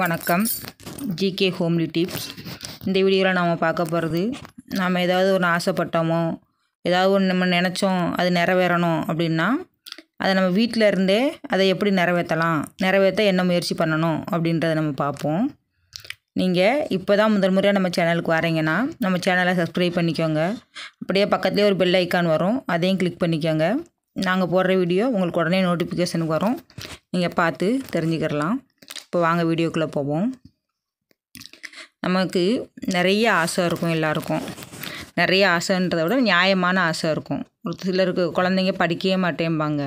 வணக்கம் GK homely tips இந்த வீடியோவில் நாம் பார்க்க போகிறது நாம் ஏதாவது ஒன்று ஆசைப்பட்டோமோ ஏதாவது ஒன்று நம்ம நினச்சோம் அது நிறைவேறணும் அப்படின்னா அதை நம்ம வீட்டில் இருந்தே அதை எப்படி நிறைவேற்றலாம் நிறைவேற்ற என்ன முயற்சி பண்ணணும் அப்படின்றத நம்ம பார்ப்போம் நீங்கள் இப்போ தான் முதல் முறையாக நம்ம சேனலுக்கு வரீங்கன்னா நம்ம சேனலை சப்ஸ்கிரைப் பண்ணிக்கோங்க அப்படியே பக்கத்துலேயே ஒரு பெல் ஐக்கான் வரும் அதையும் கிளிக் பண்ணிக்கோங்க நாங்கள் போடுற வீடியோ உங்களுக்கு உடனே நோட்டிஃபிகேஷனுக்கு வரும் நீங்கள் பார்த்து தெரிஞ்சுக்கிடலாம் இப்போ வாங்க வீடியோக்குள்ளே போவோம் நமக்கு நிறைய ஆசை இருக்கும் எல்லாருக்கும் நிறைய ஆசைன்றத விட நியாயமான ஆசை இருக்கும் ஒரு சிலருக்கு குழந்தைங்க படிக்கவே மாட்டேம்பாங்க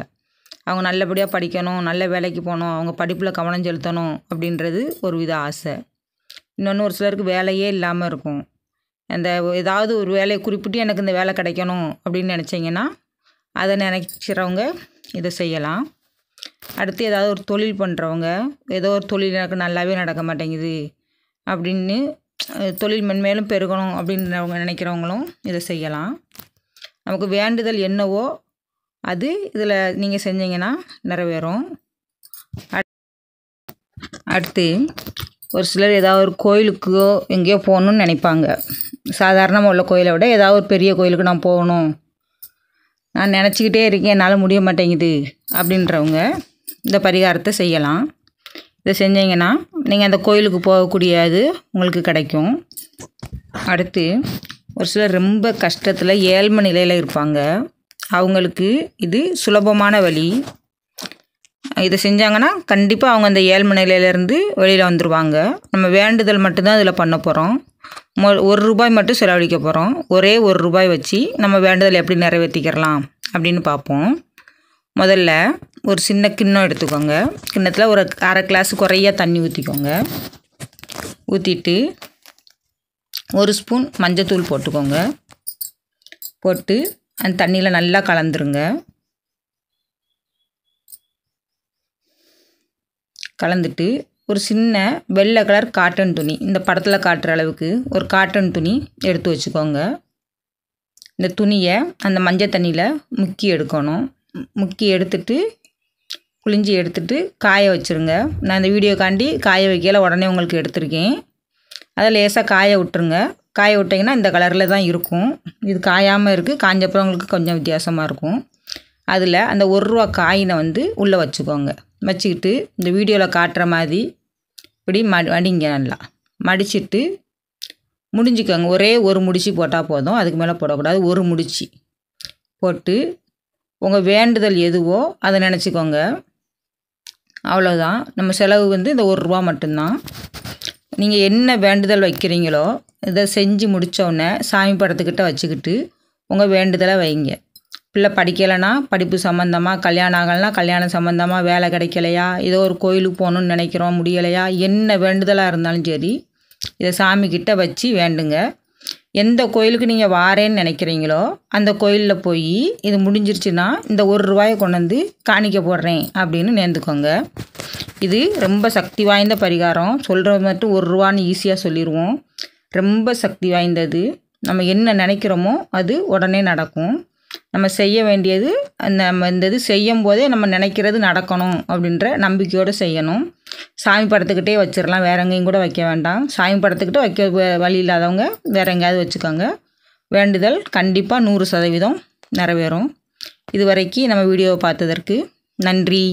அவங்க நல்லபடியாக படிக்கணும் நல்ல வேலைக்கு போகணும் அவங்க படிப்பில் கவனம் செலுத்தணும் அப்படின்றது ஒரு வித ஆசை இன்னொன்று ஒரு சிலருக்கு வேலையே இல்லாமல் இருக்கும் அந்த ஏதாவது ஒரு வேலையை குறிப்பிட்டு எனக்கு இந்த வேலை கிடைக்கணும் அப்படின்னு நினச்சிங்கன்னா அதை நினைக்கிறவங்க இதை செய்யலாம் அடுத்து ஏதாவது ஒரு தொழில் பண்ணுறவங்க ஏதோ ஒரு தொழில் எனக்கு நல்லாவே நடக்க மாட்டேங்குது அப்படின்னு தொழில் மென்மேலும் பெருகணும் அப்படின்றவங்க நினைக்கிறவங்களும் இதை செய்யலாம் நமக்கு வேண்டுதல் என்னவோ அது இதில் நீங்கள் செஞ்சீங்கன்னா நிறைவேறும் அடுத்து ஒரு சிலர் ஏதாவது ஒரு கோயிலுக்கோ எங்கேயோ போகணுன்னு நினைப்பாங்க சாதாரணமாக உள்ள கோயிலை விட ஏதாவது ஒரு பெரிய கோயிலுக்கு நான் போகணும் நான் நினச்சிக்கிட்டே இருக்கேன் என்னால் முடிய மாட்டேங்குது அப்படின்றவங்க இந்த பரிகாரத்தை செய்யலாம் இதை செஞ்சீங்கன்னா நீங்கள் அந்த கோயிலுக்கு போகக்கூடியது உங்களுக்கு கிடைக்கும் அடுத்து ஒரு சிலர் ரொம்ப கஷ்டத்தில் ஏழ்மை நிலையில் இருப்பாங்க அவங்களுக்கு இது சுலபமான வழி இதை செஞ்சாங்கன்னா கண்டிப்பாக அவங்க அந்த ஏழ்மை நிலையிலேருந்து வெளியில் வந்துடுவாங்க நம்ம வேண்டுதல் மட்டும்தான் இதில் பண்ண போகிறோம் ஒரு ரூபாய் மட்டும் செலவழிக்க போகிறோம் ஒரே ஒரு ரூபாய் வச்சு நம்ம வேண்டுதல் எப்படி நிறைவேற்றிக்கிறலாம் அப்படின்னு பார்ப்போம் முதல்ல ஒரு சின்ன கிண்ணம் எடுத்துக்கோங்க கிண்ணத்தில் ஒரு அரை கிளாஸ் குறையாக தண்ணி ஊற்றிக்கோங்க ஊற்றிட்டு ஒரு ஸ்பூன் மஞ்சத்தூள் போட்டுக்கோங்க போட்டு அந்த தண்ணியில் நல்லா கலந்துருங்க கலந்துட்டு ஒரு சின்ன வெள்ளை கலர் காட்டன் துணி இந்த படத்தில் காட்டுற அளவுக்கு ஒரு காட்டன் துணி எடுத்து வச்சுக்கோங்க இந்த துணியை அந்த மஞ்சள் தண்ணியில் முக்கி எடுக்கணும் முக்கி எடுத்துட்டு குளிஞ்சி எடுத்துட்டு காய வச்சுருங்க நான் இந்த வீடியோக்காண்டி காய வைக்கல உடனே உங்களுக்கு எடுத்திருக்கேன் அதை லேசாக காய விட்டுருங்க காய விட்டிங்கன்னா இந்த கலரில் தான் இருக்கும் இது காயாமல் இருக்குது காஞ்சப்பறம் உங்களுக்கு கொஞ்சம் வித்தியாசமாக இருக்கும் அதில் அந்த ஒரு ரூபா காயினை வந்து உள்ளே வச்சுக்கோங்க வச்சுக்கிட்டு இந்த வீடியோவில் காட்டுற மாதிரி இப்படி மடி மடிங்க நல்லா மடிச்சுட்டு முடிஞ்சுக்கோங்க ஒரே ஒரு முடிச்சு போட்டால் போதும் அதுக்கு மேலே போடக்கூடாது ஒரு முடிச்சு போட்டு உங்கள் வேண்டுதல் எதுவோ அதை நினச்சிக்கோங்க அவ்வளோதான் நம்ம செலவு வந்து இந்த ஒரு ரூபா மட்டும்தான் நீங்கள் என்ன வேண்டுதல் வைக்கிறீங்களோ இதை செஞ்சு முடித்தோடனே சாமி படத்துக்கிட்ட வச்சுக்கிட்டு உங்கள் வேண்டுதலை வைங்க பிள்ளை படிக்கலைன்னா படிப்பு சம்மந்தமாக கல்யாணம் ஆகலைன்னா கல்யாணம் சம்மந்தமாக வேலை கிடைக்கலையா ஏதோ ஒரு கோயிலுக்கு போகணுன்னு நினைக்கிறோம் முடியலையா என்ன வேண்டுதலாக இருந்தாலும் சரி இதை சாமிக்கிட்ட வச்சு வேண்டுங்க எந்த கோயிலுக்கு நீங்கள் வாரேன்னு நினைக்கிறீங்களோ அந்த கோயிலில் போய் இது முடிஞ்சிருச்சுன்னா இந்த ஒரு ரூபாயை கொண்டு வந்து காணிக்க போடுறேன் அப்படின்னு நேர்ந்துக்கோங்க இது ரொம்ப சக்தி வாய்ந்த பரிகாரம் சொல்கிறது மட்டும் ஒரு ரூபான்னு ஈஸியாக சொல்லிடுவோம் ரொம்ப சக்தி வாய்ந்தது நம்ம என்ன நினைக்கிறோமோ அது உடனே நடக்கும் நம்ம செய்ய வேண்டியது நம்ம இந்த இது செய்யும் போதே நம்ம நினைக்கிறது நடக்கணும் அப்படின்ற நம்பிக்கையோடு செய்யணும் சாமி படத்துக்கிட்டே வச்சிடலாம் வேற எங்கேயும் கூட வைக்க வேண்டாம் சாமி படத்துக்கிட்டே வைக்க வழி இல்லாதவங்க வேற எங்கேயாவது வச்சுக்கோங்க வேண்டுதல் கண்டிப்பாக நூறு சதவீதம் நிறைவேறும் இதுவரைக்கும் நம்ம வீடியோவை பார்த்ததற்கு நன்றி